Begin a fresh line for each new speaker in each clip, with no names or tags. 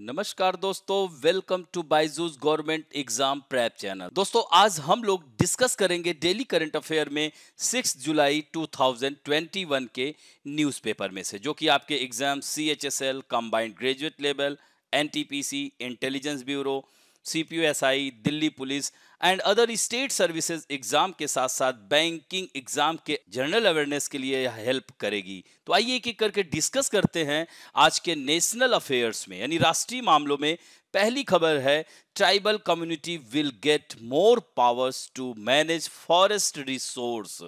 नमस्कार दोस्तों welcome to BYJU'S government exam prep channel दोस्तों आज हम लोग डिस्कस करेंगे डेली करंट अफेयर में 6 जुलाई 2021 के न्यूज़पेपर में से जो कि आपके exam C H S L combined graduate level NTPC intelligence bureau CPSI Delhi police and other state services exam के साथ साथ बैंकिंग एग्जाम के जनरल अवेयरनेस के लिए हेल्प करेगी तो आइए एक एक करके डिस्कस करते हैं आज के नेशनल अफेयर्स में यानी राष्ट्रीय मामलों में पहली खबर है tribal community will get more powers to manage forest resource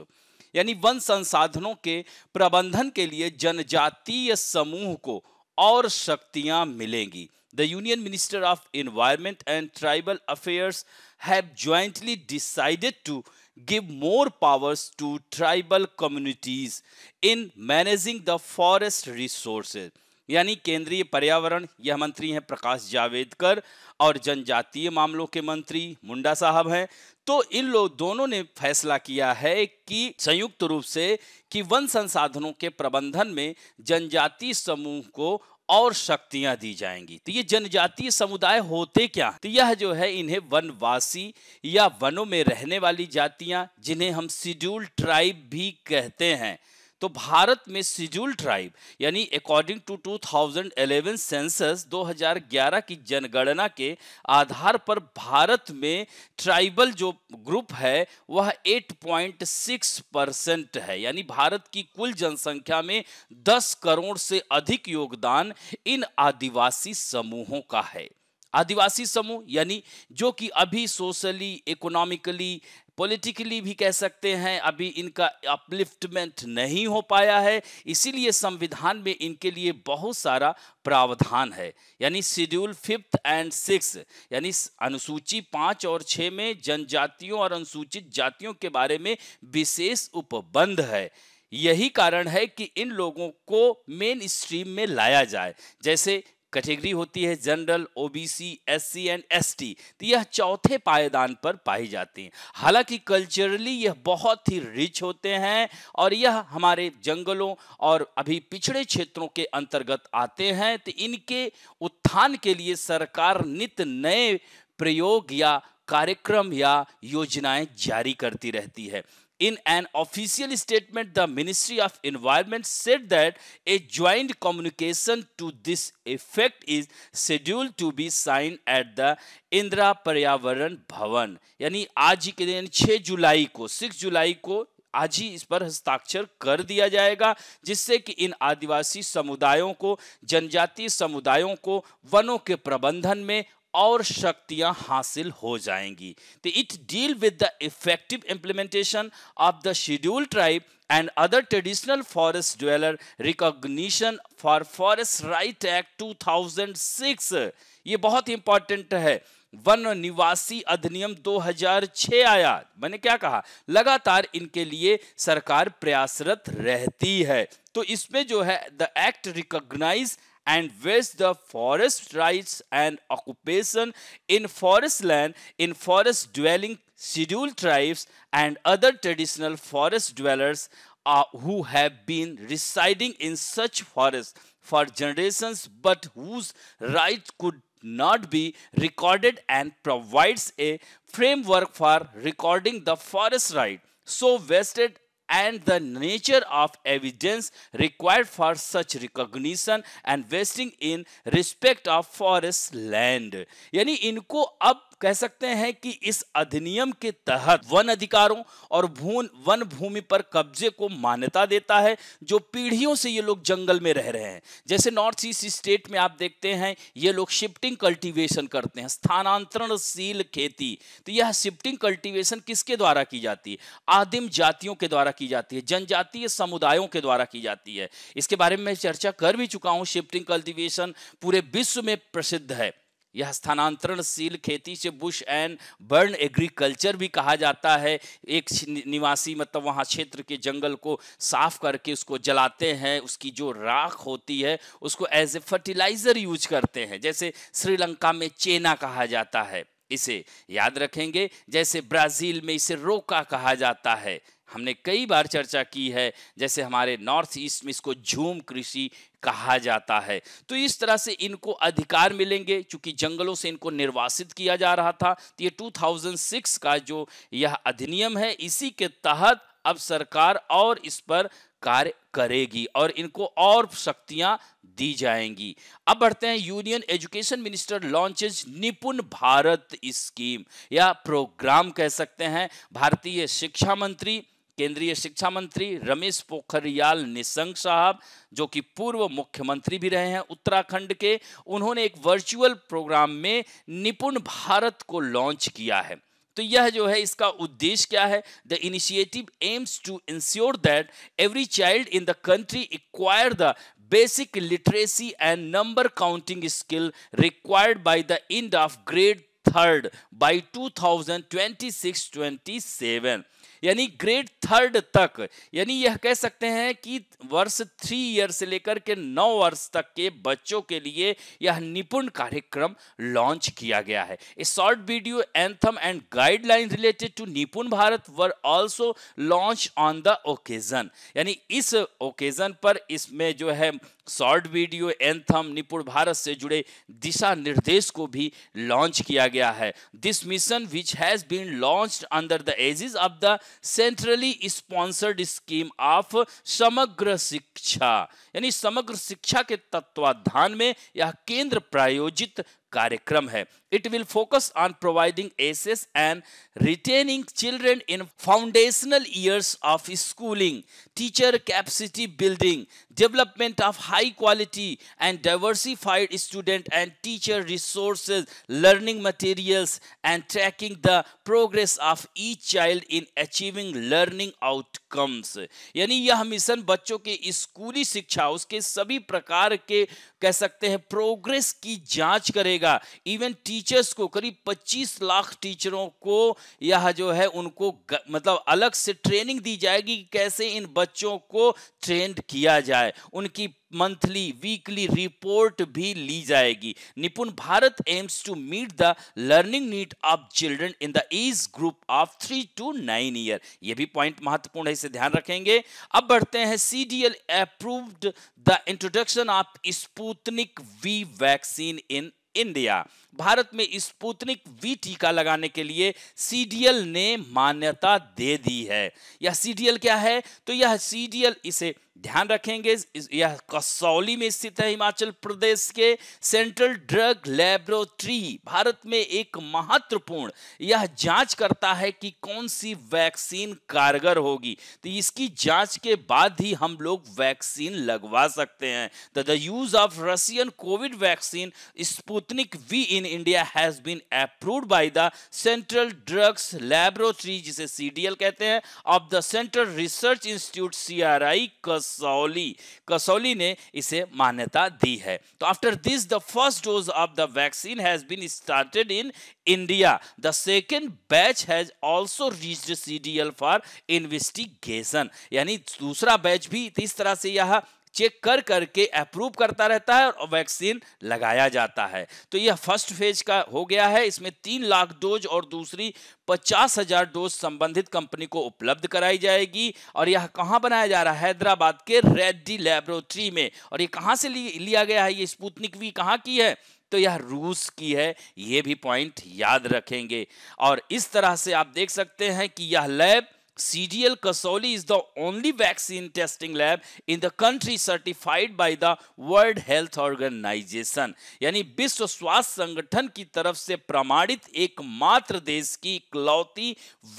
यानी वन संसाधनों के प्रबंधन के लिए जनजातीय समूह को और शक्तियां मिलेंगी the union minister of environment and tribal affairs have jointly decided to give more powers to tribal communities in managing the forest resources यानी केंद्रीय पर्यावरण यह मंत्री हैं प्रकाश जावेदकर और जनजातीय मामलों के मंत्री मुंडा साहब हैं तो इन लोग दोनों ने फैसला किया है कि संयुक्त रूप से कि वन संसाधनों के प्रबंधन में जनजातीय समूह को और शक्तियां दी जाएंगी तो ये जनजातीय समुदाय होते क्या तो यह जो है इन्हें वनवासी या वनों में रहने वाली जातियां जिन्हें हम शिड्यूल ट्राइब भी कहते हैं तो भारत में सिजुल ट्राइब यानी अकॉर्डिंग टू 2011 सेंसस 2011 की जनगणना के आधार पर भारत में ट्राइबल जो ग्रुप है वह 8.6 परसेंट है यानी भारत की कुल जनसंख्या में 10 करोड़ से अधिक योगदान इन आदिवासी समूहों का है आदिवासी समूह यानी जो कि अभी सोशली इकोनॉमिकली पॉलिटिकली भी कह सकते हैं अभी इनका अपलिफ्टमेंट नहीं हो पाया है इसीलिए संविधान में इनके लिए बहुत सारा प्रावधान है यानी शेड्यूल फिफ्थ एंड सिक्स यानी अनुसूची पाँच और छः में जनजातियों और अनुसूचित जातियों के बारे में विशेष उपबंध है यही कारण है कि इन लोगों को मेन स्ट्रीम में लाया जाए जैसे कैटेगरी होती है general OBC SC and ST तो यह चौथे पायदान पर पाई जाती हैं हालांकि कल्चरली यह बहुत ही रिच होते हैं और यह हमारे जंगलों और अभी पिछड़े क्षेत्रों के अंतर्गत आते हैं तो इनके उत्थान के लिए सरकार नित नए प्रयोग या कार्यक्रम या योजनाएं जारी करती रहती है In an official statement, the Ministry of Environment said that a joint communication to this effect is scheduled to be signed at the Indira पर्यावरण भवन यानी आज ही के दिन 6 जुलाई को 6 जुलाई को आज ही इस पर हस्ताक्षर कर दिया जाएगा जिससे कि इन आदिवासी समुदायों को जनजातीय समुदायों को वनों के प्रबंधन में और शक्तियां हासिल हो जाएंगी तो it deal with the effective implementation of the schedule tribe and other traditional forest dweller recognition for forest right act 2006 ये बहुत इंपॉर्टेंट है वन निवासी अधिनियम 2006 आया मैंने क्या कहा लगातार इनके लिए सरकार प्रयासरत रहती है तो इसमें जो है the act recognize and waste the forest rights and occupation in forest land in forest dwelling scheduled tribes and other traditional forest dwellers uh, who have been residing in such forests for generations but whose rights could not be recorded and provides a framework for recording the forest right so vested and the nature of evidence required for such recognition and vesting in respect of forest land यानी इनको अब कह सकते हैं कि इस अधिनियम के तहत वन अधिकारों और भून वन भूमि पर कब्जे को मान्यता देता है जो पीढ़ियों से ये लोग जंगल में रह रहे हैं जैसे नॉर्थ ईस्ट स्टेट में आप देखते हैं ये लोग शिफ्टिंग कल्टीवेशन करते हैं स्थानांतरणशील खेती तो यह शिफ्टिंग कल्टीवेशन किसके द्वारा की जाती है आदिम जातियों के द्वारा की जाती है जनजातीय समुदायों के द्वारा की जाती है इसके बारे में मैं चर्चा कर भी चुका हूं शिफ्टिंग कल्टीवेशन पूरे विश्व में प्रसिद्ध है यह स्थानांतरणशील खेती से बुश एंड बर्न एग्रीकल्चर भी कहा जाता है एक निवासी मतलब वहाँ क्षेत्र के जंगल को साफ करके उसको जलाते हैं उसकी जो राख होती है उसको एज ए फर्टिलाइज़र यूज करते हैं जैसे श्रीलंका में चेना कहा जाता है इसे याद रखेंगे जैसे ब्राज़ील में इसे रोका कहा जाता है हमने कई बार चर्चा की है जैसे हमारे नॉर्थ ईस्ट में इसको झूम कृषि कहा जाता है तो इस तरह से इनको अधिकार मिलेंगे क्योंकि जंगलों से इनको निर्वासित किया जा रहा था तो ये 2006 का जो यह अधिनियम है इसी के तहत अब सरकार और इस पर कार्य करेगी और इनको और शक्तियां दी जाएंगी अब बढ़ते हैं यूनियन एजुकेशन मिनिस्टर लॉन्चेज निपुण भारत स्कीम या प्रोग्राम कह सकते हैं भारतीय शिक्षा मंत्री केंद्रीय शिक्षा मंत्री रमेश पोखरियाल निशंक साहब जो कि पूर्व मुख्यमंत्री भी रहे हैं उत्तराखंड के उन्होंने एक वर्चुअल प्रोग्राम में निपुण भारत को लॉन्च किया है तो यह जो है इसका उद्देश्य क्या है the initiative aims to ensure that every child in the country acquire the basic literacy and number counting skill required by the end of grade third by 2026-27 यानी ग्रेड थर्ड तक यानी यह कह सकते हैं कि वर्ष थ्री ईयर से लेकर के नौ वर्ष तक के बच्चों के लिए यह निपुण कार्यक्रम लॉन्च किया गया है a short video anthem and guideline related to NIPUN Bharat were also launch on the occasion यानी इस ओकेजन पर इसमें जो है शॉर्ट वीडियो एंथम निपुण भारत से जुड़े दिशा निर्देश को भी लॉन्च किया गया है this mission which has been launched under the aegis of the centrally sponsored scheme of Samagra Shiksha यानी समग्र शिक्षा के तत्वाधान में यह केंद्र प्रायोजित कार्यक्रम है it will focus on providing access and retaining children in foundational years of schooling teacher capacity building development of high quality and diversified student and teacher resources learning materials and tracking the progress of each child in achieving learning outcomes यानी यह mission बच्चों के स्कूली शिक्षा उसके सभी प्रकार के कह सकते हैं प्रोग्रेस की जांच करेगा इवन टीचर्स को करीब 25 लाख टीचरों को यह जो है उनको ग, मतलब अलग से ट्रेनिंग दी जाएगी कैसे इन बच्चों को ट्रेंड किया जाए उनकी मंथली वीकली रिपोर्ट भी ली जाएगी NIPUN Bharat aims to meet the learning need of children in the age group of three to nine year यह भी पॉइंट महत्वपूर्ण है इसे ध्यान रखेंगे अब बढ़ते हैं CDL approved the introduction of Sputnik V vaccine in India Bharat में स्पुतनिक वी टीका लगाने के लिए सीडीएल ने मान्यता दे दी है यह सीडीएल क्या है तो यह सीडीएल इसे ध्यान रखेंगे यह कसौली में स्थित है हिमाचल प्रदेश के सेंट्रल ड्रग लेबोरेटरी भारत में एक महत्वपूर्ण यह जांच करता है कि कौन सी वैक्सीन कारगर होगी तो इसकी जांच के बाद ही हम लोग वैक्सीन लगवा सकते हैं तो the use of Russian Covid vaccine Sputnik V in India has been approved by the central drugs laboratory जिसे सी कहते हैं of the central research institute CRI Kasauli Kasauli ने इसे मान्यता दी है तो after this the first dose of the vaccine has been started in India the second batch has also reached C D L for investigation यानी दूसरा बैच भी इस तरह से यह चेक कर करके अप्रूव करता रहता है और वैक्सीन लगाया जाता है तो यह फर्स्ट फेज का हो गया है इसमें तीन लाख डोज और दूसरी पचास हजार डोज संबंधित कंपनी को उपलब्ध कराई जाएगी और यह कहाँ बनाया जा रहा है हैदराबाद के रेड्डी लेबोरेटरी में और ये कहाँ से लिया गया है ये स्पुतनिक वी कहाँ की है तो यह रूस की है ये भी पॉइंट याद रखेंगे और इस तरह से आप देख सकते हैं कि यह lab CGL Kasoli is the only vaccine testing lab in the country certified by the World Health Organization यानी विश्व स्वास्थ्य संगठन की तरफ से प्रमाणित एकमात्र देश की इकलौती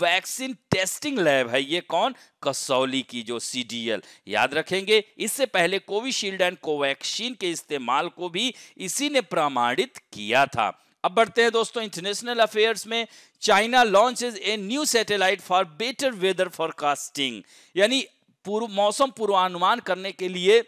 वैक्सीन टेस्टिंग लैब है ये कौन कसौली की जो एल याद रखेंगे इससे पहले कोविशील्ड एंड कोवैक्सीन के इस्तेमाल को भी इसी ने प्रमाणित किया था अब बढ़ते हैं दोस्तों इंटरनेशनल अफेयर्स में China launches a new satellite for better weather forecasting यानी पूर्व मौसम पूर्वानुमान करने के लिए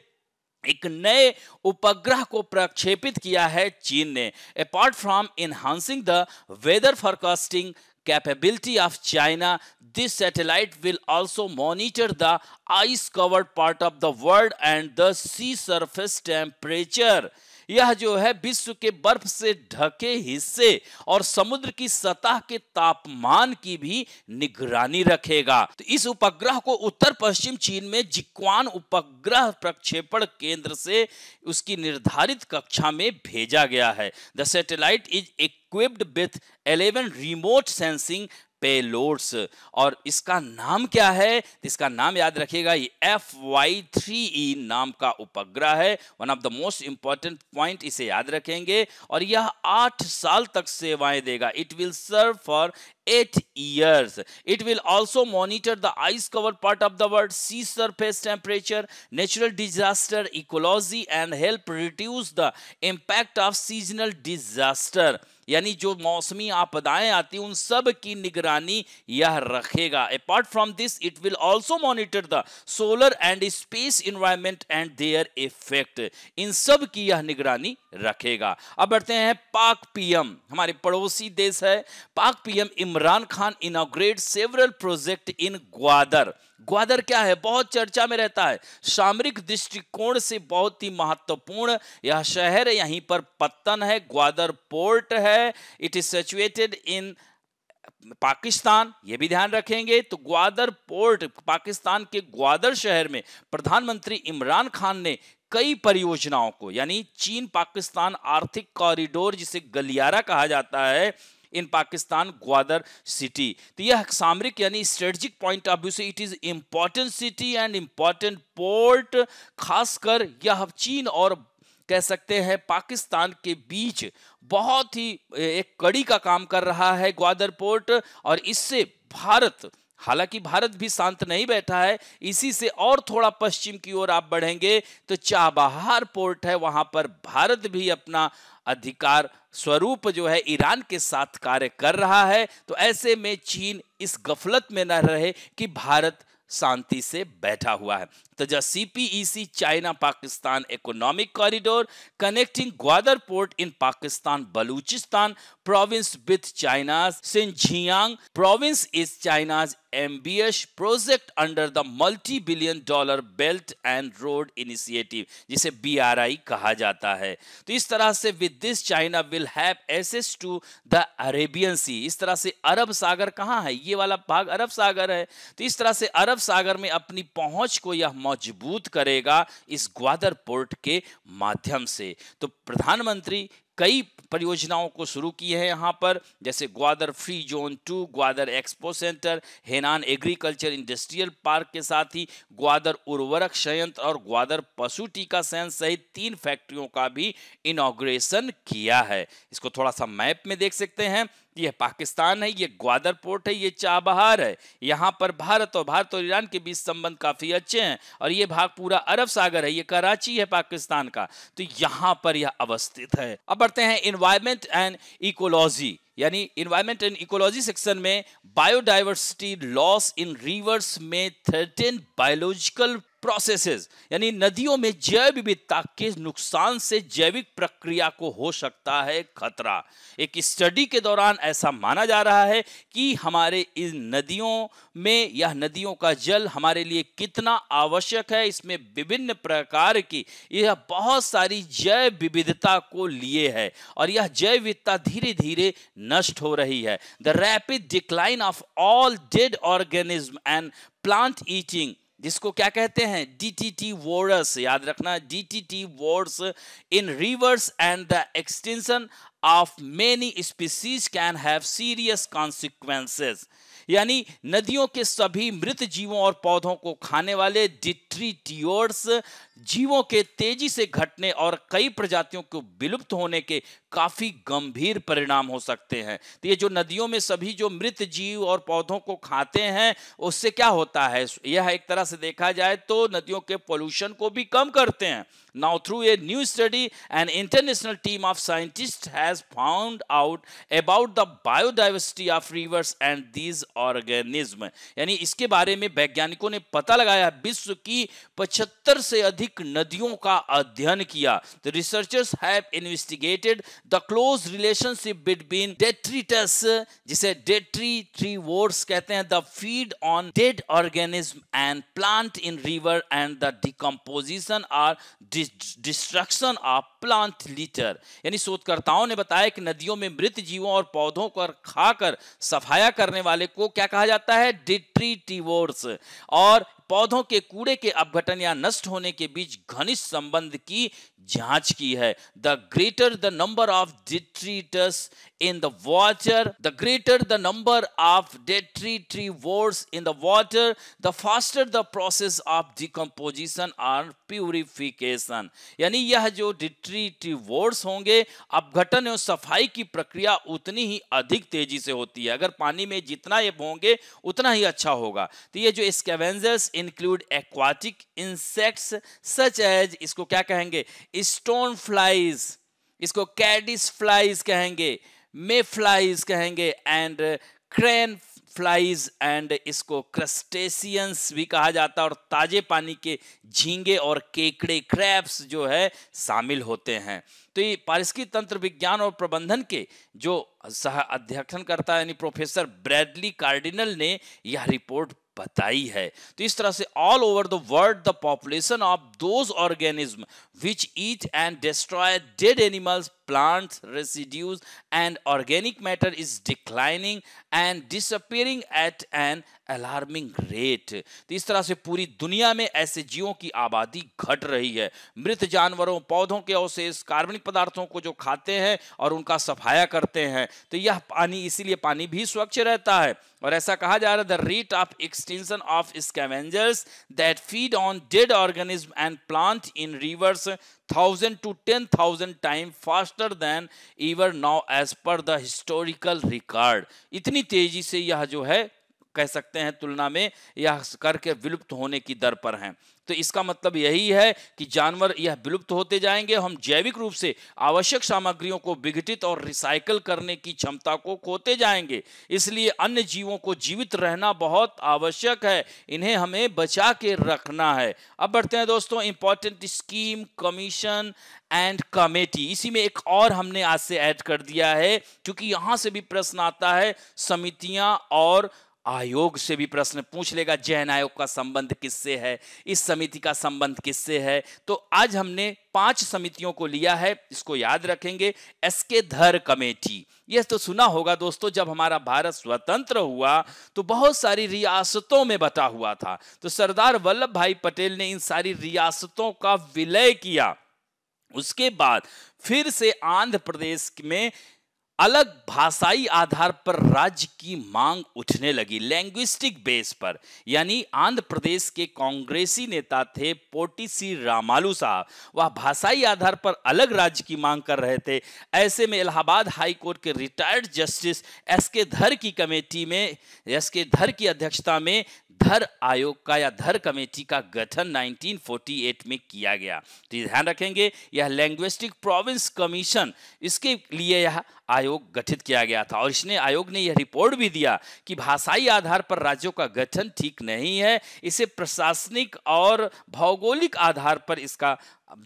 एक नए उपग्रह को प्रक्षेपित किया है चीन ने apart from enhancing the weather forecasting capability of China this satellite will also monitor the ice covered part of the world and the sea surface temperature यह जो है विश्व के बर्फ से ढके हिस्से और समुद्र की सतह के तापमान की भी निगरानी रखेगा तो इस उपग्रह को उत्तर पश्चिम चीन में जिक्वान उपग्रह प्रक्षेपण केंद्र से उसकी निर्धारित कक्षा में भेजा गया है the satellite is equipped with 11 remote sensing payloads और इसका नाम क्या है इसका नाम याद रखिएगा ये एफ वाई थ्री ई नाम का उपग्रह है one of the most important point इसे याद रखेंगे और यह आठ साल तक सेवाएं देगा it will serve for eight years it will also monitor the ice cover part of the world sea surface temperature natural disaster ecology and help reduce the impact of seasonal disaster यानी जो मौसमी आपदाएं आती उन सब की निगरानी यह रखेगा apart from this it will also monitor the solar and space environment and their effect in सब की यह निगरानी रखेगा अब बढ़ते हैं पाक पीएम हमारे पड़ोसी देश है Pak PM Imran Khan inaugurate several projects in Gwadar Gwadar क्या है बहुत चर्चा में रहता है सामरिक दृष्टिकोण से बहुत ही महत्वपूर्ण यह शहर यहीं पर पत्तन है ग्वादर पोर्ट है it is situated in Pakistan ये भी ध्यान रखेंगे तो ग्वादर पोर्ट पाकिस्तान के ग्वादर शहर में प्रधानमंत्री इमरान खान ने कई परियोजनाओं को यानी चीन पाकिस्तान आर्थिक कॉरिडोर जिसे गलियारा कहा जाता है इन पाकिस्तान ग्वादर सिटी तो यह सामरिक यानी स्ट्रेटजिक पॉइंट ऑफ व्यू से it is important city and important port खासकर यह चीन और कह सकते हैं पाकिस्तान के बीच बहुत ही एक कड़ी का काम कर रहा है ग्वादर पोर्ट और इससे भारत हालांकि भारत भी शांत नहीं बैठा है इसी से और थोड़ा पश्चिम की ओर आप बढ़ेंगे तो चाबहार पोर्ट है वहां पर भारत भी अपना अधिकार स्वरूप जो है ईरान के साथ कार्य कर रहा है तो ऐसे में चीन इस गफलत में न रहे कि भारत शांति से बैठा हुआ है तो the CPEC China Pakistan economic corridor connecting Gwadar port in Pakistan Balochistan province with China Xinjiang province is China's ambitious project under the multi billion dollar belt and road initiative जिसे बीआरआई कहा जाता है तो इस तरह से with this China will have access to the Arabian sea इस तरह से अरब सागर कहाँ है ये वाला भाग अरब सागर है तो इस तरह से अरब अरब सागर में अपनी पहुंच को यह मजबूत करेगा इस ग्वादर पोर्ट के माध्यम से तो प्रधानमंत्री कई परियोजनाओं को शुरू किए हैं यहाँ पर जैसे Gwadar free zone two Gwadar expo centre Henan agriculture industrial park के साथ ही ग्वादर उर्वरक संयंत्र और ग्वादर पशु टीका संयंत्र सहित तीन फैक्ट्रियों का भी इनाग्रेशन किया है इसको थोड़ा सा मैप में देख सकते हैं ये पाकिस्तान है ये ग्वादर पोर्ट है ये चाबहार है यहाँ पर भारत और भारत और ईरान के बीच संबंध काफ़ी अच्छे हैं और ये भाग पूरा अरब सागर है ये कराची है पाकिस्तान का तो यहाँ पर यह अवस्थित है अब बढ़ते हैं इन्वायरमेंट एंड इकोलॉजी यानी इन्वायरमेंट एंड इकोलॉजी सेक्शन में बायोडाइवर्सिटी लॉस इन रिवर्स में थर्टेन बायोलॉजिकल प्रोसेसेस यानी नदियों में जैव विविधता के नुकसान से जैविक प्रक्रिया को हो सकता है खतरा एक स्टडी के दौरान ऐसा माना जा रहा है कि हमारे इन नदियों में यह नदियों का जल हमारे लिए कितना आवश्यक है इसमें विभिन्न प्रकार की यह बहुत सारी जैव विविधता को लिए है और यह जैव विविधता धीरे धीरे नष्ट हो रही है the rapid decline of all dead organism and plant eating जिसको क्या कहते हैं टी वोरस याद रखना टी वोर्स in rivers and the extinction of many species can have serious consequences यानी नदियों के सभी मृत जीवों और पौधों को खाने वाले डिट्रीटियोर्स जीवों के तेजी से घटने और कई प्रजातियों को विलुप्त होने के काफ़ी गंभीर परिणाम हो सकते हैं तो ये जो नदियों में सभी जो मृत जीव और पौधों को खाते हैं उससे क्या होता है यह एक तरह से देखा जाए तो नदियों के पोल्यूशन को भी कम करते हैं now through a new study an international team of scientist has found out about the biodiversity of rivers and these organism यानी इसके बारे में वैज्ञानिकों ने पता लगाया विश्व की पचहत्तर से अधिक नदियों का अध्ययन किया the researchers have investigated the close relationship between detritus जिसे डेट्री थ्री वोर्स कहते हैं the feed on dead organism and plant in river and the decomposition or destruction of plant litter यानी शोधकर्ताओं ने बताया कि नदियों में मृत जीवों और पौधों को खाकर सफाया करने वाले को क्या कहा जाता है डिट्री टीवोर्स और पौधों के कूड़े के अपघटन या नष्ट होने के बीच घनिष्ठ संबंध की जांच की है the greater the number of detritus in the water, the greater the number of dead tree reservoirs in the water, the faster the process of decomposition or purification. यानी यह जो डिट्रीटिवोर्स होंगे अपघटन एवं सफाई की प्रक्रिया उतनी ही अधिक तेजी से होती है अगर पानी में जितना ये होंगे उतना ही अच्छा होगा तो ये जो scavengers include aquatic insects such as इसको क्या कहेंगे स्टोन फ्लाइज इसको कैडिस फ्लाइज कहेंगे मे फ्लाइज कहेंगे एंड क्रेन फ्लाइज एंड इसको क्रस्टेशियंस भी कहा जाता है और ताजे पानी के झींगे और केकड़े क्रैप्स जो है शामिल होते हैं तो ये पारिस्की तंत्र विज्ञान और प्रबंधन के जो सह अध्यक्षण करता है यानी प्रोफेसर ब्रैडली कार्डिनल ने यह रिपोर्ट बताई है तो इस तरह से all over the world the population of those organism which eat and destroy dead animals plants residues and organic matter is declining and disappearing at an alarming rate. तो इस तरह से पूरी दुनिया में ऐसे जीवों की आबादी घट रही है मृत जानवरों पौधों के अवशेष कार्बनिक पदार्थों को जो खाते हैं और उनका सफाया करते हैं तो यह पानी इसीलिए पानी भी स्वच्छ रहता है और ऐसा कहा जा रहा है the rate of extinction of scavengers that feed on dead organism and plant in rivers thousand to ten thousand time faster than ever now as per the historical record इतनी तेजी से यह जो है कह सकते हैं तुलना में यह करके विलुप्त होने की दर पर है तो इसका मतलब यही है कि जानवर यह विलुप्त होते जाएंगे हम जैविक रूप से आवश्यक सामग्रियों को विघटित और रिसाइकल करने की क्षमता को खोते जाएंगे इसलिए अन्य जीवों को जीवित रहना बहुत आवश्यक है इन्हें हमें बचा के रखना है अब बढ़ते हैं दोस्तों important scheme commission and committee इसी में एक और हमने आज से ऐड कर दिया है क्योंकि यहां से भी प्रश्न आता है समितियां और आयोग से भी प्रश्न पूछ लेगा जैन आयोग का संबंध किससे है इस समिति का संबंध किससे है तो आज हमने पांच समितियों को लिया है इसको याद रखेंगे एस के धर कमेटी यह तो सुना होगा दोस्तों जब हमारा भारत स्वतंत्र हुआ तो बहुत सारी रियासतों में बटा हुआ था तो सरदार वल्लभ भाई पटेल ने इन सारी रियासतों का विलय किया उसके बाद फिर से आंध्र प्रदेश में अलग भाषाई आधार पर राज्य की मांग उठने लगी लैंग्विस्टिक बेस पर यानी आंध्र प्रदेश के कांग्रेसी नेता थे पोटी सी रामालू साहब वह भाषाई आधार पर अलग राज्य की मांग कर रहे थे ऐसे में इलाहाबाद हाईकोर्ट के retired justice S K Dhar की कमेटी में एस के धर की अध्यक्षता में धर आयोग का या धर कमेटी का गठन 1948 में किया गया तो ध्यान रखेंगे यह लैंग्वेस्टिक प्रोविंस कमीशन इसके लिए यह आयोग गठित किया गया था और इसने आयोग ने यह रिपोर्ट भी दिया कि भाषाई आधार पर राज्यों का गठन ठीक नहीं है इसे प्रशासनिक और भौगोलिक आधार पर इसका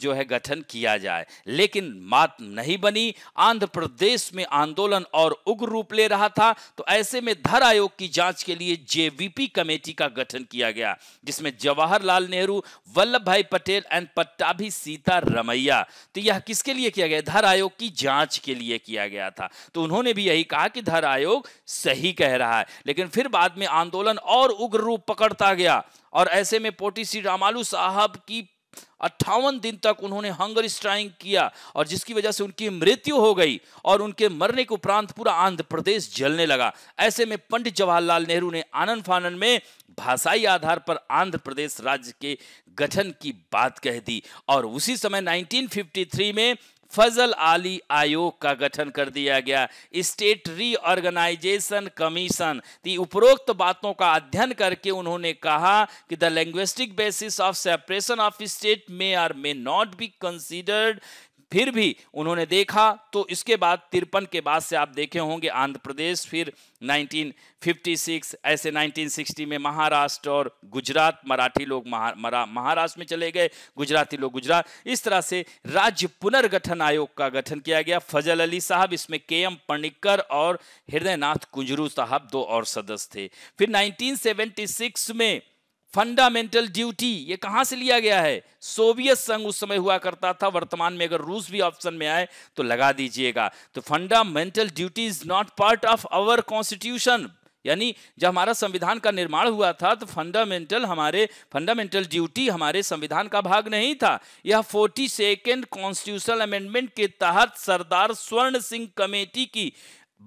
जो है गठन किया जाए लेकिन मात नहीं बनी आंध्र प्रदेश में आंदोलन और उग्र रूप ले रहा था तो ऐसे में धर आयोग की जांच के लिए जेवीपी कमेटी का गठन किया गया जिसमें जवाहरलाल नेहरू वल्लभ भाई पटेल एंड पट्टाभी सीता रमैया तो यह किसके लिए किया गया धर आयोग की जांच के लिए किया गया था तो उन्होंने भी यही कहा कि धर आयोग सही कह रहा है लेकिन फिर बाद में आंदोलन और उग्र रूप पकड़ता गया और ऐसे में पोटी श्री रामालू साहब की अट्ठावन दिन तक उन्होंने हंगर स्ट्राइक किया और जिसकी वजह से उनकी मृत्यु हो गई और उनके मरने के उपरांत पूरा आंध्र प्रदेश जलने लगा ऐसे में पंडित जवाहरलाल नेहरू ने आनंद फानन में भाषाई आधार पर आंध्र प्रदेश राज्य के गठन की बात कह दी और उसी समय 1953 में फजल आली आयोग का गठन कर दिया गया स्टेट रीऑर्गेनाइजेशन कमीशन दी उपरोक्त बातों का अध्ययन करके उन्होंने कहा कि the linguistic basis of separation of state may or may not be considered फिर भी उन्होंने देखा तो इसके बाद तिरपन के बाद से आप देखे होंगे आंध्र प्रदेश फिर 1956 ऐसे 1960 में महाराष्ट्र और गुजरात मराठी लोग महा, महाराष्ट्र में चले गए गुजराती लोग गुजरात इस तरह से राज्य पुनर्गठन आयोग का गठन किया गया फजल अली साहब इसमें के एम पणिक्कर और हृदयनाथ कुंजरू साहब दो और सदस्य थे फिर नाइनटीन में फंडामेंटल ड्यूटी ये कहां से लिया गया है सोवियत संघ उस समय हुआ करता था वर्तमान में अगर रूस भी ऑप्शन में आए तो लगा दीजिएगा तो fundamental duty is not part of our constitution यानी जब हमारा संविधान का निर्माण हुआ था तो फंडामेंटल हमारे फंडामेंटल ड्यूटी हमारे संविधान का भाग नहीं था यह फोर्टी सेकेंड कॉन्स्टिट्यूशनल अमेंडमेंट के तहत सरदार स्वर्ण सिंह कमेटी की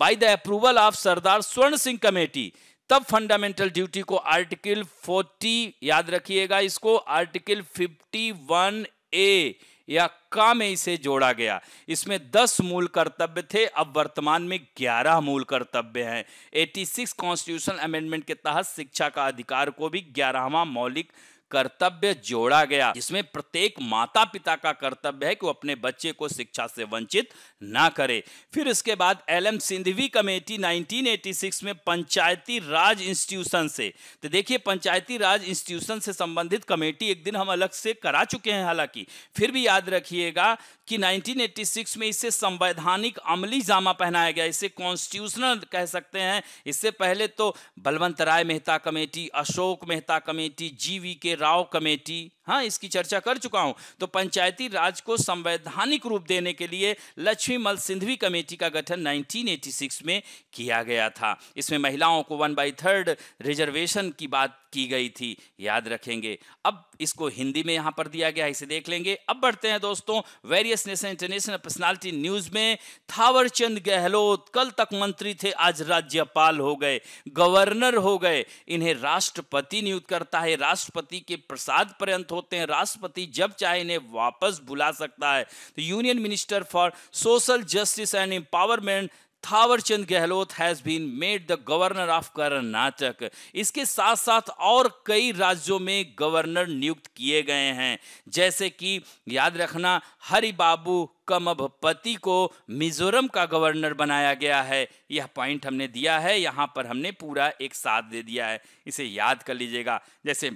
by the approval of Sardar Swaran Singh committee तब फंडामेंटल ड्यूटी को आर्टिकल 40 याद रखिएगा इसको आर्टिकल 51 ए या का में इसे जोड़ा गया इसमें 10 मूल कर्तव्य थे अब वर्तमान में 11 मूल कर्तव्य हैं 86 कॉन्स्टिट्यूशन अमेंडमेंट के तहत शिक्षा का अधिकार को भी ग्यारहवा मौलिक कर्तव्य जोड़ा गया जिसमें प्रत्येक माता पिता का कर्तव्य है कि वो अपने बच्चे को शिक्षा से वंचित ना करे फिर इसके बाद एल एम सिंधवी कमेटी 1986 में पंचायती राज इंस्टीट्यूशन से तो देखिए पंचायती राज इंस्टीट्यूशन से संबंधित कमेटी एक दिन हम अलग से करा चुके हैं हालांकि फिर भी याद रखिएगा कि 1986 में इसे संवैधानिक अमली जामा पहनाया गया इसे कॉन्स्टिट्यूशनल कह सकते हैं इससे पहले तो Balwant Rai Mehta committee Ashok Mehta committee GV K Rao committee हाँ इसकी चर्चा कर चुका हूं तो पंचायती राज को संवैधानिक रूप देने के लिए लक्ष्मी मल सिंधवी कमेटी का गठन 1986 में किया गया था इसमें महिलाओं को वन बाई थर्ड रिजर्वेशन की बात की गई थी याद रखेंगे अब इसको हिंदी में यहां पर दिया गया इसे देख लेंगे अब बढ़ते हैं दोस्तों various nation international personality news में थावरचंद गहलोत कल तक मंत्री थे आज राज्यपाल हो गए गवर्नर हो गए इन्हें राष्ट्रपति नियुक्त करता है राष्ट्रपति के प्रसाद पर्यंत होते हैं राष्ट्रपति जब चाहे इन्हें वापस बुला सकता है तो union minister for social justice and empowerment Thawarchand Gehlot has been made the governor of Karnataka इसके साथ साथ और कई राज्यों में गवर्नर नियुक्त किए गए हैं जैसे कि याद रखना हरिबाबू कमबपति को मिजोरम का गवर्नर बनाया गया है यह पॉइंट हमने दिया है यहाँ पर हमने पूरा एक साथ दे दिया है इसे याद कर लीजिएगा जैसे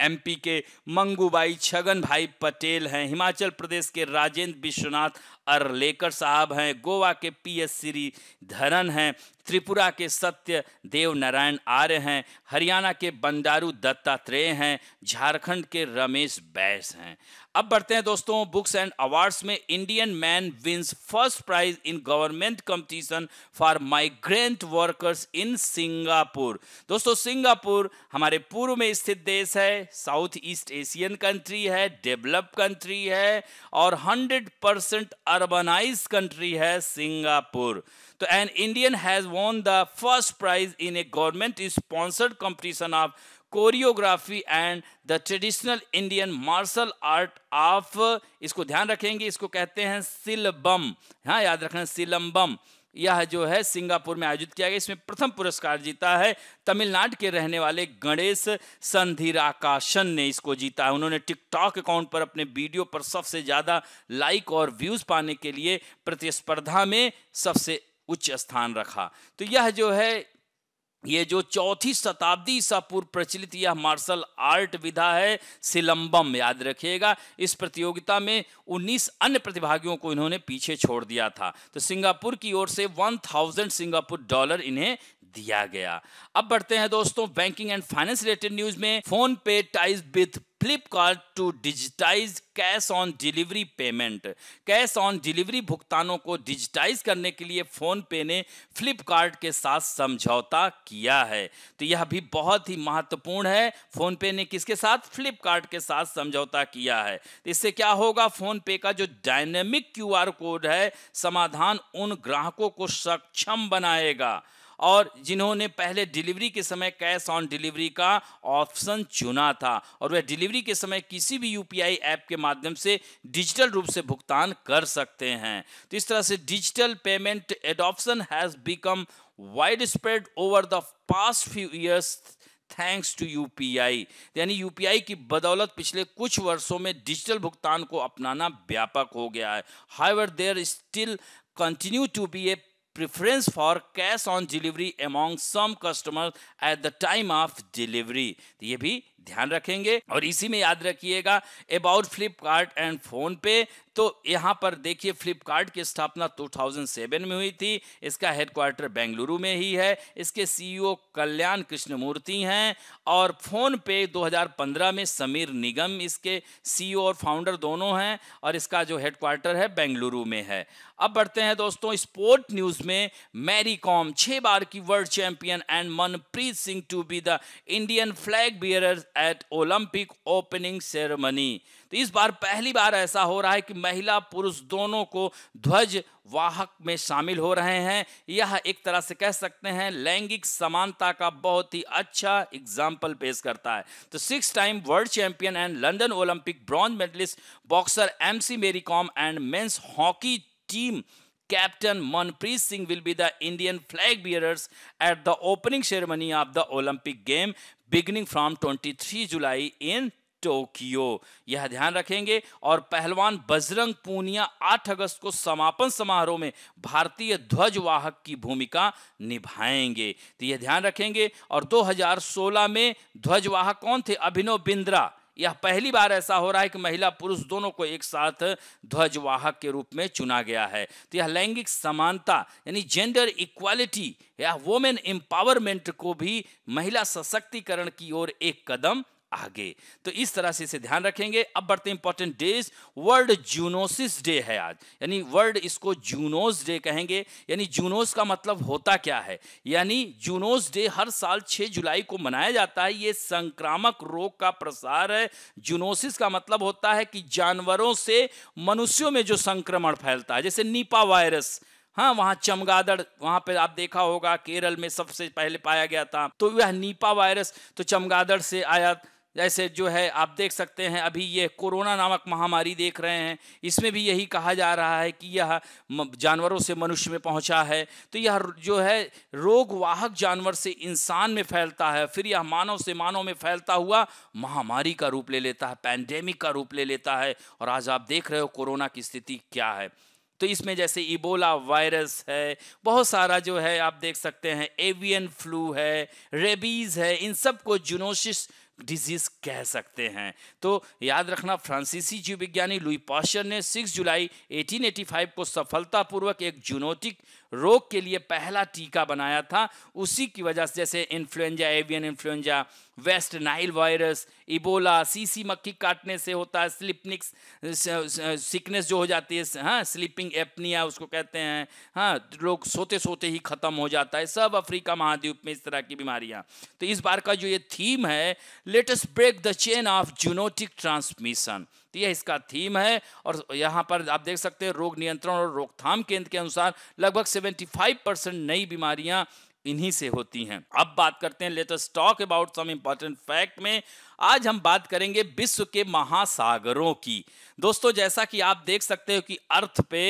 एमपी के मंगूबाई छगन भाई पटेल हैं हिमाचल प्रदेश के राजेंद्र विश्वनाथ अरलेकर साहब हैं गोवा के पी एस धरन हैं त्रिपुरा के सत्य देव नारायण आर्य हैं हरियाणा के बंडारू दत्तात्रेय हैं झारखंड के रमेश बैस हैं अब बढ़ते हैं दोस्तों बुक्स एंड अवार्ड्स में Indian man wins first prize in government competition for migrant workers in Singapore दोस्तों सिंगापुर हमारे पूर्व में स्थित देश है साउथ ईस्ट एशियन कंट्री है डेवलप कंट्री है और 100 परसेंट अर्बनाइज कंट्री है सिंगापुर तो an Indian has won the first prize in a government sponsored competition of choreography and the traditional Indian martial art of इसको ध्यान रखेंगे इसको कहते हैं सिलबम हाँ याद रखना सिलम्बम यह जो है सिंगापुर में आयोजित किया गया इसमें प्रथम पुरस्कार जीता है तमिलनाडु के रहने वाले गणेश संधिराकाशन ने इसको जीता है उन्होंने टिकटॉक अकाउंट पर अपने वीडियो पर सबसे ज़्यादा लाइक और व्यूज़ पाने के लिए प्रतिस्पर्धा में सबसे उच्च स्थान रखा तो यह जो है ये जो चौथी शताब्दी ईसा पूर्व प्रचलित यह मार्शल आर्ट विधा है सिलंबम याद रखिएगा इस प्रतियोगिता में 19 अन्य प्रतिभागियों को इन्होंने पीछे छोड़ दिया था तो सिंगापुर की ओर से 1000 सिंगापुर डॉलर इन्हें दिया गया अब बढ़ते हैं दोस्तों banking and finance related news में PhonePe ties with Flipkart to digitise cash on delivery payment cash on delivery भुगतानों को डिजिटाइज करने के लिए फोन पे ने फ्लिपकार्ट के साथ समझौता किया है तो यह भी बहुत ही महत्वपूर्ण है फोन पे ने किसके साथ फ्लिपकार्ट के साथ समझौता किया है तो इससे क्या होगा फोन पे का जो डायनेमिक क्यूआर कोड है समाधान उन ग्राहकों को सक्षम बनाएगा और जिन्होंने पहले डिलीवरी के समय कैश ऑन डिलीवरी का ऑप्शन चुना था और वह डिलीवरी के समय किसी भी यूपीआई ऐप के माध्यम से डिजिटल रूप से भुगतान कर सकते हैं तो इस तरह से digital payment adoption has become widespread over the past few years thanks to UPI यानी यूपीआई की बदौलत पिछले कुछ वर्षों में डिजिटल भुगतान को अपनाना व्यापक हो गया है however there still continue to be a preference for cash on delivery among some customers at the time of delivery तो ये भी ध्यान रखेंगे और इसी में याद रखिएगा अबाउट फ्लिपकार्ट एंड फोन पे तो यहाँ पर देखिए फ्लिपकार्ट की स्थापना 2007 में हुई थी इसका हेडक्वार्टर बेंगलुरु में ही है इसके सीईओ e कल्याण कृष्णमूर्ति हैं और फोन पे 2015 में समीर निगम इसके सीईओ e और फाउंडर दोनों हैं और इसका जो हेडक्वार्टर है बेंगलुरु में है अब बढ़ते हैं दोस्तों स्पोर्ट न्यूज में मैरी कॉम छह बार की world champion and Manpreet Singh to be the Indian flag bearer at Olympic opening ceremony तो इस बार पहली बार ऐसा हो रहा है कि महिला पुरुष दोनों को ध्वज वाहक में शामिल हो रहे हैं यह एक तरह से कह सकते हैं लैंगिक समानता का बहुत ही अच्छा एग्जाम्पल पेश करता है तो six time world champion and London Olympic bronze medallist boxer MC Mary Kom and men's hockey team Captain Manpreet Singh will be the Indian flag bearers at the opening ceremony of the Olympic game beginning from 23 July in Tokyo यह ध्यान रखेंगे और पहलवान बजरंग पूनिया 8 अगस्त को समापन समारोह में भारतीय ध्वजवाहक की भूमिका निभाएंगे तो यह ध्यान रखेंगे और 2016 में ध्वजवाहक कौन थे अभिनव बिंद्रा यह पहली बार ऐसा हो रहा है कि महिला पुरुष दोनों को एक साथ ध्वजवाहक के रूप में चुना गया है तो यह लैंगिक समानता यानी जेंडर इक्वालिटी या वोमेन एम्पावरमेंट को भी महिला सशक्तिकरण की ओर एक कदम आगे तो इस तरह से इसे ध्यान रखेंगे अब बढ़ते important days world zoonosis day है आज यानी वर्ल्ड इसको जूनोस डे कहेंगे यानी जूनोस का मतलब होता क्या है यानी जूनोस डे हर साल 6 जुलाई को मनाया जाता है ये संक्रामक रोग का प्रसार है जूनोसिस का मतलब होता है कि जानवरों से मनुष्यों में जो संक्रमण फैलता है जैसे नीपा वायरस हाँ वहाँ चमगादड़ वहाँ पे आप देखा होगा केरल में सबसे पहले पाया गया था तो वह नीपा वायरस तो चमगादड़ से आया जैसे जो है आप देख सकते हैं अभी ये कोरोना नामक महामारी देख रहे हैं इसमें भी यही कहा जा रहा है कि यह जानवरों से मनुष्य में पहुंचा है तो यह जो है रोग वाहक जानवर से इंसान में फैलता है फिर यह मानव से मानव में फैलता हुआ महामारी का रूप ले लेता है पैंडेमिक का रूप ले लेता है और आज आप देख रहे हो कोरोना की स्थिति क्या है तो इसमें जैसे इबोला वायरस है बहुत सारा जो है आप देख सकते हैं एवियन फ्लू है रेबीज़ है इन सब को जूनोसिस डिजीज कह सकते हैं तो याद रखना फ्रांसीसी जीव विज्ञानी लुई पॉशर ने 6 जुलाई 1885 को सफलतापूर्वक एक जूनोटिक रोग के लिए पहला टीका बनाया था उसी की वजह से जैसे influenza avian influenza West Nile virus Ebola सीसी मक्खी काटने से होता है स्लिपनिक्स सिकनेस जो हो जाती है हाँ स्लीपिंग एपनिया उसको कहते हैं हाँ लोग सोते सोते ही ख़त्म हो जाता है सब अफ्रीका महाद्वीप में इस तरह की बीमारियाँ तो इस बार का जो ये थीम है latest break the chain of zoonotic transmission होती है इसका थीम है और यहाँ पर आप देख सकते हैं रोग नियंत्रण और रोकथाम केंद्र के अनुसार लगभग 75 परसेंट नई बीमारियां इन्हीं से होती हैं अब बात करते हैं latest talk about some important fact में आज हम बात करेंगे विश्व के महासागरों की दोस्तों जैसा कि आप देख सकते हो कि अर्थ पे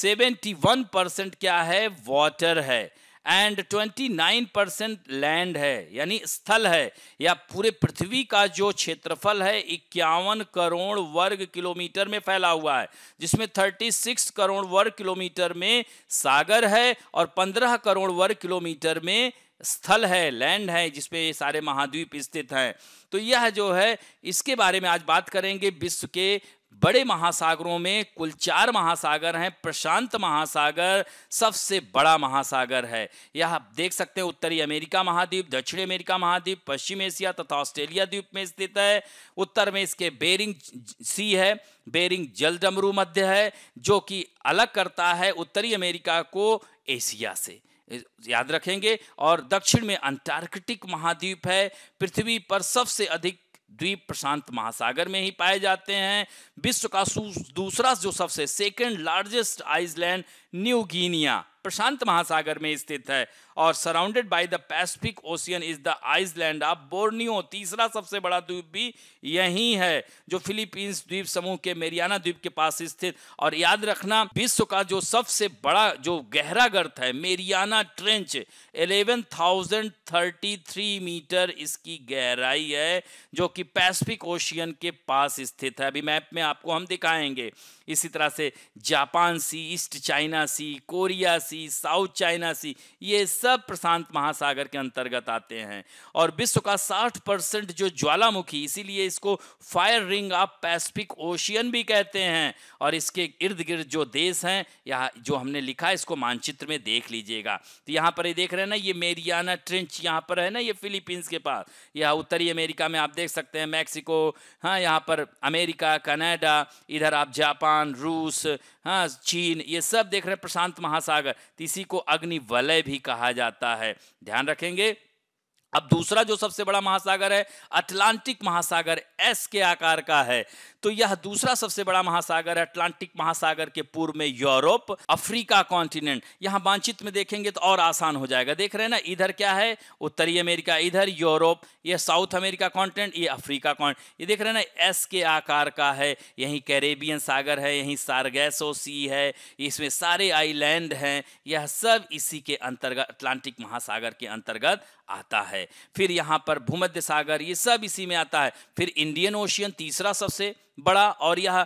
71 परसेंट क्या है वाटर है एंड 29 परसेंट लैंड है यानी स्थल है या पूरे पृथ्वी का जो क्षेत्रफल है इक्यावन करोड़ वर्ग किलोमीटर में फैला हुआ है जिसमें 36 करोड़ वर्ग किलोमीटर में सागर है और 15 करोड़ वर्ग किलोमीटर में स्थल है लैंड है जिसपे ये सारे महाद्वीप स्थित हैं तो यह जो है इसके बारे में आज बात करेंगे विश्व के बड़े महासागरों में कुल चार महासागर हैं प्रशांत महासागर सबसे बड़ा महासागर है यह आप देख सकते हैं उत्तरी अमेरिका महाद्वीप दक्षिण अमेरिका महाद्वीप पश्चिम एशिया तथा ऑस्ट्रेलिया द्वीप में स्थित है उत्तर में इसके बेरिंग सी है बेरिंग जल डमरू मध्य है जो कि अलग करता है उत्तरी अमेरिका को एशिया से याद रखेंगे और दक्षिण में अंटार्कटिक महाद्वीप है पृथ्वी पर सबसे अधिक द्वीप प्रशांत महासागर में ही पाए जाते हैं विश्व का दूसरा जो सबसे second largest island New Guinea प्रशांत महासागर में स्थित है और surrounded by the Pacific ocean is the island of Borneo तीसरा सबसे बड़ा द्वीप भी यही है जो फिलीपींस द्वीप समूह के मेरियाना द्वीप के पास स्थित और याद रखना विश्व का जो सबसे बड़ा जो गहरा गर्त है मेरियाना ट्रेंच 11,033 मीटर इसकी गहराई है जो कि पैसिफिक ओशियन के पास स्थित है अभी मैप में आपको हम दिखाएंगे इसी तरह से Japan sea East China sea Korea sea South China sea ये सब प्रशांत महासागर के अंतर्गत आते हैं और विश्व का 60 परसेंट जो ज्वालामुखी इसीलिए इसको fire ring of Pacific ocean भी कहते हैं और इसके इर्द गिर्द जो देश हैं यहाँ जो हमने लिखा है इसको मानचित्र में देख लीजिएगा तो यहाँ पर ये देख रहे हैं ना ये मेरियाना ट्रेंच यहाँ पर है ना ये फिलीपींस के पास यह उत्तरी अमेरिका में आप देख सकते हैं मैक्सिको हाँ यहाँ पर अमेरिका कनाडा इधर आप जापान ईरान रूस हाँ चीन ये सब देख रहे हैं प्रशांत महासागर इसी को अग्निवलय भी कहा जाता है ध्यान रखेंगे अब दूसरा जो सबसे बड़ा महासागर है अटलांटिक महासागर एस के आकार का है तो यह दूसरा सबसे बड़ा महासागर है अटलांटिक महासागर के पूर्व में यूरोप अफ्रीका कॉन्टिनेंट यहां बांचित में देखेंगे तो और आसान हो जाएगा देख रहे हैं ना इधर क्या है उत्तरी अमेरिका इधर यूरोप यह साउथ अमेरिका कॉन्टिनेंट ये अफ्रीका कॉन्टिनेंट ये देख रहे हैं ना एस के आकार का है यही कैरेबियन सागर है यही सारगैसो सी है इसमें सारे आईलैंड हैं यह सब इसी के अंतर्गत अटलांटिक महासागर के अंतर्गत आता है फिर यहाँ पर भूमध्य सागर ये सब इसी में आता है फिर इंडियन ओशियन तीसरा सबसे बड़ा और यह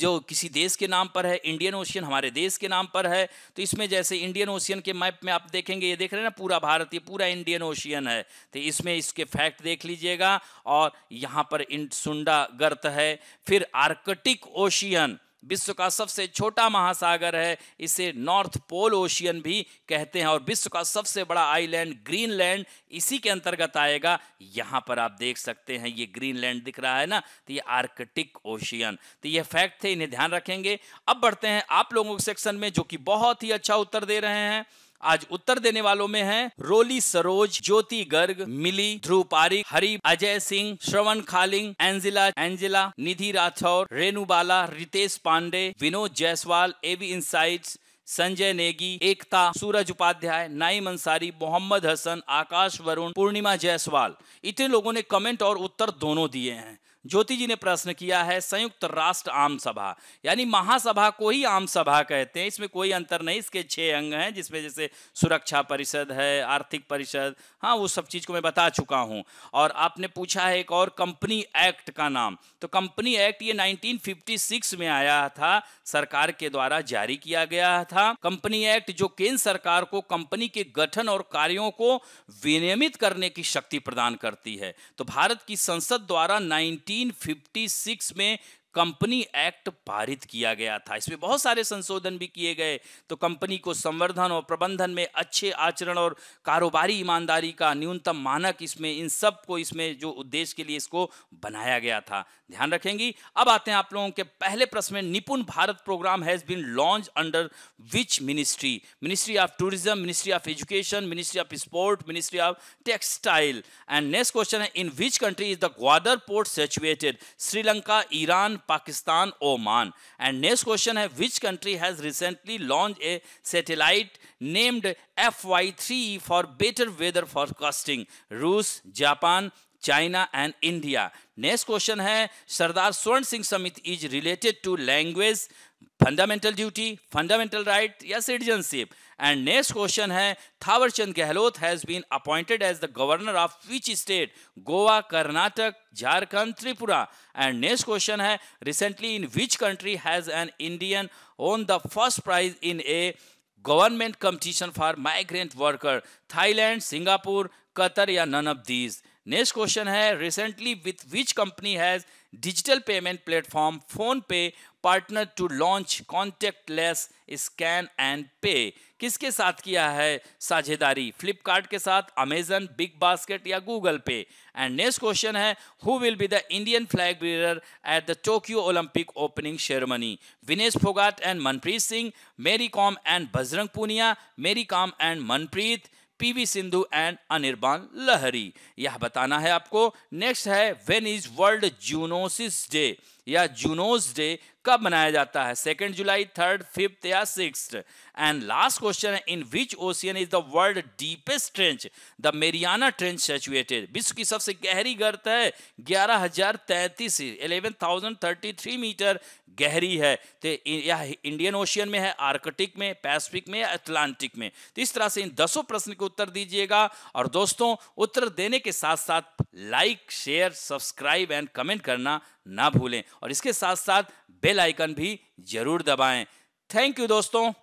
जो किसी देश के नाम पर है इंडियन ओशियन हमारे देश के नाम पर है तो इसमें जैसे इंडियन ओशियन के मैप में आप देखेंगे ये देख रहे हैं ना पूरा भारत ये पूरा इंडियन ओशियन है तो इसमें इसके फैक्ट देख लीजिएगा और यहाँ पर सुंडा गर्त है फिर आर्कटिक ओशियन विश्व का सबसे छोटा महासागर है इसे नॉर्थ पोल ओशियन भी कहते हैं और विश्व का सबसे बड़ा आइलैंड ग्रीनलैंड इसी के अंतर्गत आएगा यहां पर आप देख सकते हैं ये ग्रीनलैंड दिख रहा है ना तो ये आर्कटिक ओशियन तो ये फैक्ट थे इन्हें ध्यान रखेंगे अब बढ़ते हैं आप लोगों के सेक्शन में जो कि बहुत ही अच्छा उत्तर दे रहे हैं आज उत्तर देने वालों में हैं Roli Saroj Jyoti Garg Mili Dhruv Pareek Hari Ajay Singh Shravan Khaling Angela Angela Nidhi Rathore Renu Bala Ritesh Pandey Vinod Jaiswal AV Insights Sanjay Negi Ekta Suraj Upadhyay Naim Ansari Mohammad Hasan Akash Varun Purnima Jaiswal इतने लोगों ने कमेंट और उत्तर दोनों दिए हैं ज्योति जी ने प्रश्न किया है संयुक्त राष्ट्र आम सभा यानी महासभा को ही आम सभा कहते हैं इसमें कोई अंतर नहीं इसके छह अंग हैं जिसमें जैसे सुरक्षा परिषद है आर्थिक परिषद हाँ वो सब चीज़ को मैं बता चुका हूं और आपने पूछा है एक और कंपनी एक्ट का नाम तो कंपनी एक्ट ये 1956 में आया था सरकार के द्वारा जारी किया गया था कंपनी एक्ट जो केंद्र सरकार को कंपनी के गठन और कार्यो को विनियमित करने की शक्ति प्रदान करती है तो भारत की संसद द्वारा नाइनटीन 1956 में कंपनी एक्ट पारित किया गया था इसमें बहुत सारे संशोधन भी किए गए तो कंपनी को संवर्धन और प्रबंधन में अच्छे आचरण और कारोबारी ईमानदारी का न्यूनतम मानक इसमें इन सब को इसमें जो उद्देश्य के लिए इसको बनाया गया था ध्यान रखेंगी अब आते हैं आप लोगों के पहले प्रश्न में Nipun Bharat programme has been launch under which ministry ministry of tourism ministry of education ministry of sport ministry of textile and next question है in which country is the Gwadar port situated Sri Lanka Iran Iran, Pakistan, Oman. And next question है which country has recently launched a satellite named FY3 for better weather forecasting? रूस Japan China and India next question है सरदार स्वर्ण सिंह समिति is related to language fundamental duty fundamental right या citizenship and next question है Thawarchand Gehlot has been appointed as the governor of which state Goa Karnataka Jharkhand Tripura and next question है recently in which country has an Indian won the first prize in a government competition for migrant worker Thailand Singapore Qatar या none of these next question है recently with which company has digital payment platform PhonePe partner to launch contactless scan and pay किसके साथ किया है साझेदारी Flipkart के साथ Amazon BigBasket या Google Pay and next question है who will be the Indian flag bearer at the Tokyo Olympic opening ceremony Vinesh Phogat and Manpreet Singh Mary Kom and Bajrang Punia Mary Kom and Manpreet PV Sindhu and Anirban Lahiri यह बताना है आपको नेक्स्ट है when is world zoonosis day या zoonoses day कब मनाया जाता है सेकेंड जुलाई थर्ड फिफ्थ या सिक्स एंड लास्ट क्वेश्चन है in which ocean is the world deepest trench the Mariana trench situated विश्व की सबसे गहरी गर्त है ग्यारह हजार तैतीस eleven thousand thirty three metre गहरी है तो यह इंडियन ओशियन में है आर्कटिक में पैसिफिक में या अटलांटिक में तो इस तरह से इन दसों प्रश्न के उत्तर दीजिएगा और दोस्तों उत्तर देने के साथ साथ like share subscribe and comment करना ना भूलें और इसके साथ साथ बेल आइकन भी जरूर दबाएं थैंक यू दोस्तों